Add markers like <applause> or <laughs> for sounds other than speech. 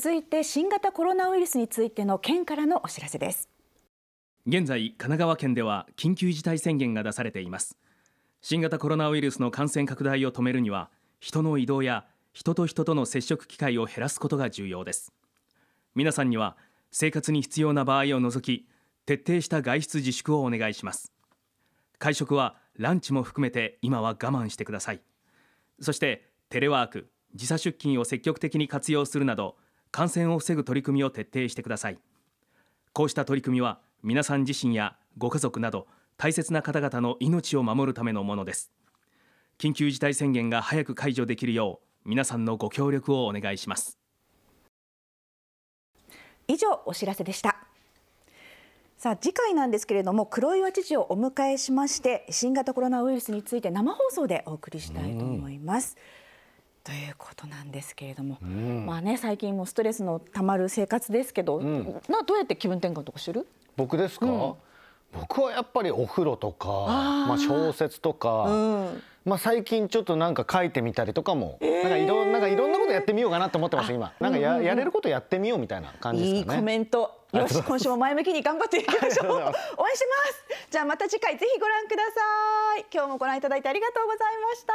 続いて新型コロナウイルスについての県からのお知らせです現在神奈川県では緊急事態宣言が出されています新型コロナウイルスの感染拡大を止めるには人の移動や人と人との接触機会を減らすことが重要です皆さんには生活に必要な場合を除き徹底した外出自粛をお願いします会食はランチも含めて今は我慢してくださいそしてテレワーク時差出勤を積極的に活用するなど感染を防ぐ取り組みを徹底してくださいこうした取り組みは皆さん自身やご家族など大切な方々の命を守るためのものです緊急事態宣言が早く解除できるよう皆さんのご協力をお願いします以上お知らせでしたさあ次回なんですけれども黒岩知事をお迎えしまして新型コロナウイルスについて生放送でお送りしたいと思います、うんということなんですけれども、うん、まあね最近もストレスのたまる生活ですけど、うん、などうやって気分転換とかする僕ですか、うん、僕はやっぱりお風呂とかまあ、小説とか、まあ、最近ちょっとなんか書いてみたりとかも、えー、なんかいろなんかいろんなことやってみようかなと思ってます今なんかや,、やれることやってみようみたいな感じですかねいいコメントよし今週も前向きに頑張っていきましょう <laughs> 応援してますじゃあまた次回ぜひご覧ください今日もご覧いただいてありがとうございました